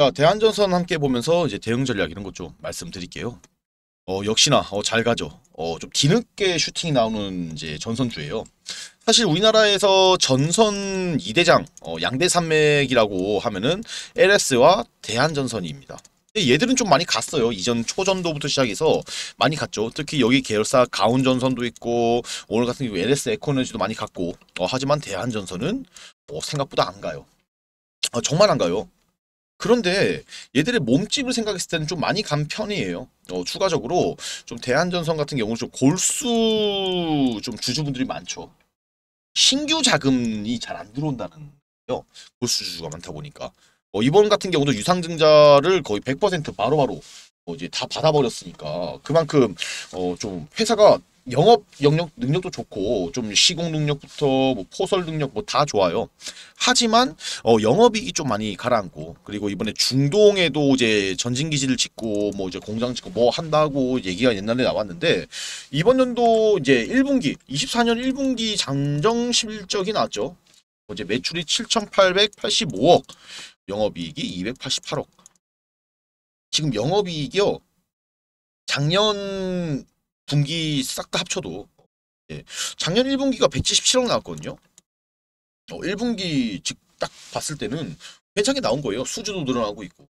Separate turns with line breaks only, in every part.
자, 대한전선 함께 보면서 이제 대응 전략 이런 것 좀 말씀드릴게요. 어, 역시나 어, 잘 가죠. 어, 좀 뒤늦게 슈팅이 나오는 이제 전선주예요. 사실 우리나라에서 전선 2대장 어, 양대산맥이라고 하면은 LS와 대한전선입니다. 얘들은 좀 많이 갔어요. 이전 초전도부터 시작해서 많이 갔죠. 특히 여기 계열사 가온전선도 있고 오늘 같은 경우 LS 에코너지도 많이 갔고 어, 하지만 대한전선은 어, 생각보다 안 가요. 어, 정말 안 가요. 그런데 얘들의 몸집을 생각했을 때는 좀 많이 간 편이에요. 어, 추가적으로 좀 대한전선 같은 경우는 좀 골수 좀 주주분들이 많죠. 신규 자금이 잘 안 들어온다는 거요. 골수 주주가 많다 보니까. 어, 이번 같은 경우도 유상증자를 거의 100% 바로바로 어, 이제 다 받아버렸으니까 그만큼 어, 좀 회사가 영업 영역 능력도 좋고 좀 시공 능력부터 뭐 포설 능력 뭐 다 좋아요. 하지만 어, 영업이익이 좀 많이 가라앉고 그리고 이번에 중동에도 이제 전진 기지를 짓고 뭐 이제 공장 짓고 뭐 한다고 얘기가 옛날에 나왔는데 이번 연도 이제 1분기 24년 1분기 장정 실적이 나왔죠. 어제 뭐 매출이 7,885억, 영업이익이 288억. 지금 영업이익이요. 작년 분기 싹 다 합쳐도 예. 작년 1분기가 177억 나왔거든요. 어, 1분기 즉 딱 봤을 때는 괜찮게 나온 거예요. 수주도 늘어나고 있고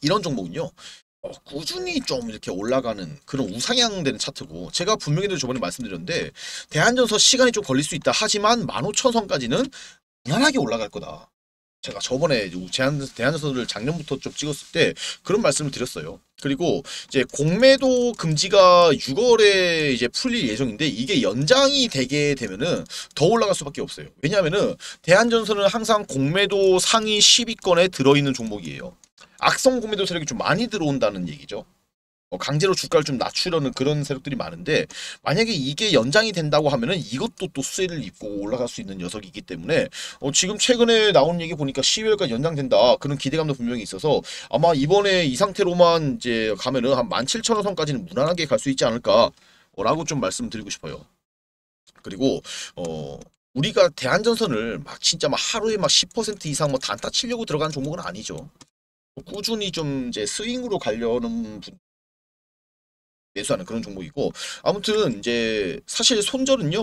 이런 종목은요. 어, 꾸준히 좀 이렇게 올라가는 그런 우상향되는 차트고 제가 분명히도 저번에 말씀드렸는데 대한전서 시간이 좀 걸릴 수 있다 하지만 15,000선까지는 무난하게 올라갈 거다 제가 저번에 대한전선을 작년부터 좀 찍었을 때 그런 말씀을 드렸어요. 그리고 이제 공매도 금지가 6월에 이제 풀릴 예정인데 이게 연장이 되게 되면은 더 올라갈 수밖에 없어요. 왜냐하면은 대한전선은 항상 공매도 상위 10위권에 들어있는 종목이에요. 악성 공매도 세력이 좀 많이 들어온다는 얘기죠. 어, 강제로 주가를 좀 낮추려는 그런 세력들이 많은데 만약에 이게 연장이 된다고 하면은 이것도 또 수혜를 입고 올라갈 수 있는 녀석이기 때문에 어 지금 최근에 나온 얘기 보니까 12월까지 연장된다 그런 기대감도 분명히 있어서 아마 이번에 이 상태로만 이제 가면은 한 17,000원 선까지는 무난하게 갈 수 있지 않을까라고 어, 좀 말씀드리고 싶어요. 그리고 어 우리가 대한전선을 막 진짜 막 하루에 막 10% 이상 뭐 단타 치려고 들어간 종목은 아니죠. 꾸준히 좀 이제 스윙으로 가려는 분 매수하는 그런 종목이고 아무튼 이제 사실 손절은요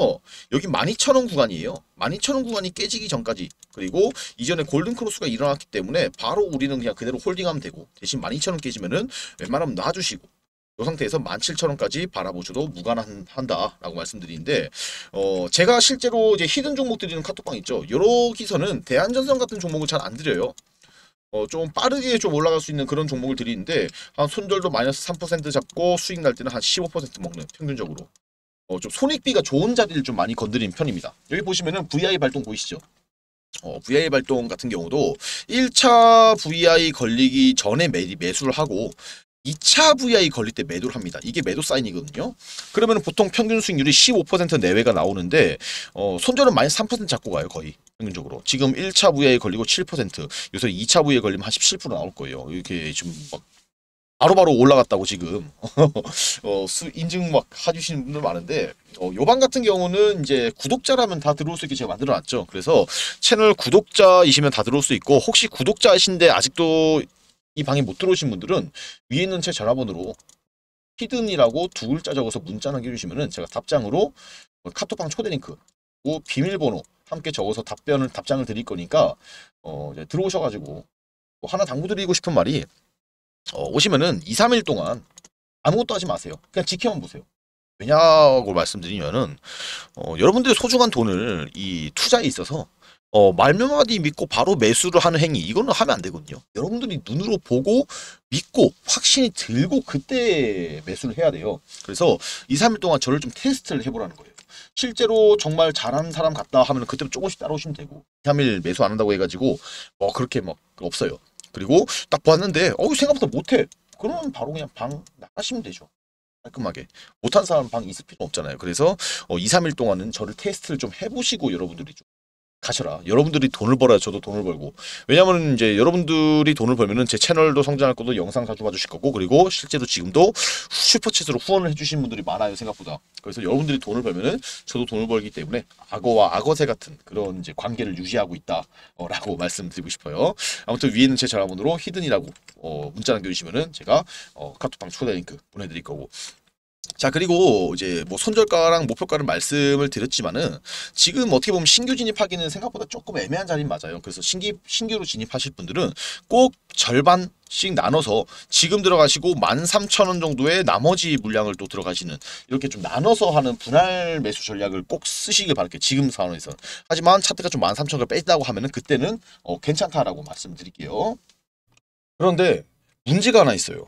여기 12,000원 구간이에요 12,000원 구간이 깨지기 전까지 그리고 이전에 골든크로스가 일어났기 때문에 바로 우리는 그냥 그대로 홀딩하면 되고 대신 12,000원 깨지면은 웬만하면 놔주시고 이 상태에서 17,000원까지 바라보셔도 무관한다라고 말씀드리는데 어 제가 실제로 이제 히든 종목 드리는 카톡방 있죠 여러 기서는 대한전선 같은 종목을잘 안 드려요 어, 좀 빠르게 좀 올라갈 수 있는 그런 종목을 드리는데 한 손절도 마이너스 3% 잡고 수익 날 때는 한 15% 먹는 평균적으로 어, 좀 손익비가 좋은 자리를 좀 많이 건드리는 편입니다. 여기 보시면은 VI 발동 보이시죠? 어, VI 발동 같은 경우도 1차 VI 걸리기 전에 매, 매수를 하고 2차 VI 걸릴 때 매도를 합니다. 이게 매도 사인이거든요. 그러면 보통 평균 수익률이 15% 내외가 나오는데 어, 손절은 마이너스 3% 잡고 가요 거의. 평균적으로 지금 1차 부위에 걸리고 7% 요새 2차 부위에 걸리면 한 17% 나올 거예요. 이렇게 지금 막 바로바로 바로 올라갔다고 지금 어, 수, 인증 막 해주시는 분들 많은데 어, 요방 같은 경우는 이제 구독자라면 다 들어올 수 있게 제가 만들어놨죠. 그래서 채널 구독자이시면 다 들어올 수 있고 혹시 구독자이신데 아직도 이 방에 못 들어오신 분들은 위에 있는 제 전화번호로 히든이라고 두 글자 적어서 문자 남겨주시면은 제가 답장으로 뭐 카톡방 초대 링크 그 뭐 비밀번호 함께 적어서 답변을 답장을 드릴 거니까 어, 이제 들어오셔가지고 뭐 하나 당부드리고 싶은 말이 어, 오시면은 2, 3일 동안 아무것도 하지 마세요. 그냥 지켜만 보세요. 왜냐고 말씀드리면은 어, 여러분들의 소중한 돈을 이 투자에 있어서 어, 말몇 마디 믿고 바로 매수를 하는 행위 이거는 하면 안 되거든요. 여러분들이 눈으로 보고 믿고 확신이 들고 그때 매수를 해야 돼요. 그래서 2, 3일 동안 저를 좀 테스트를 해보라는 거예요. 실제로 정말 잘하는 사람 같다 하면 그때부 조금씩 따라오시면 되고 3일 매수 안 한다고 해가지고 뭐 그렇게 막 없어요. 그리고 딱보았는데 어우 생각보다 못해. 그러면 바로 그냥 방 나가시면 되죠. 깔끔하게 못한 사람 방 있을 필요 없잖아요. 그래서 어, 2, 3일 동안은 저를 테스트를 좀 해보시고 여러분들이 좀 가셔라. 여러분들이 돈을 벌어야 저도 돈을 벌고. 왜냐면 이제 여러분들이 돈을 벌면은 제 채널도 성장할 거고 영상 자주 봐주실 거고 그리고 실제로 지금도 슈퍼챗으로 후원을 해주신 분들이 많아요 생각보다. 그래서 여러분들이 돈을 벌면은 저도 돈을 벌기 때문에 악어와 악어새 같은 그런 이제 관계를 유지하고 있다라고 말씀드리고 싶어요. 아무튼 위에는 제 전화번호로 히든이라고 어 문자 남겨주시면은 제가 어 카톡방 초대 링크 보내드릴 거고 자 그리고 이제 뭐 손절가랑 목표가를 말씀을 드렸지만은 지금 어떻게 보면 신규 진입하기는 생각보다 조금 애매한 자리는 맞아요. 그래서 신기, 신규로 진입하실 분들은 꼭 절반 씩 나눠서 지금 들어가시고 13,000원 정도의 나머지 물량을 또 들어가시는 이렇게 좀 나눠서 하는 분할 매수 전략을 꼭 쓰시길 바랄게요. 지금 상황에서는. 하지만 차트가 좀 13,000원을 빼다고 하면은 그때는 어, 괜찮다라고 말씀드릴게요. 그런데 문제가 하나 있어요.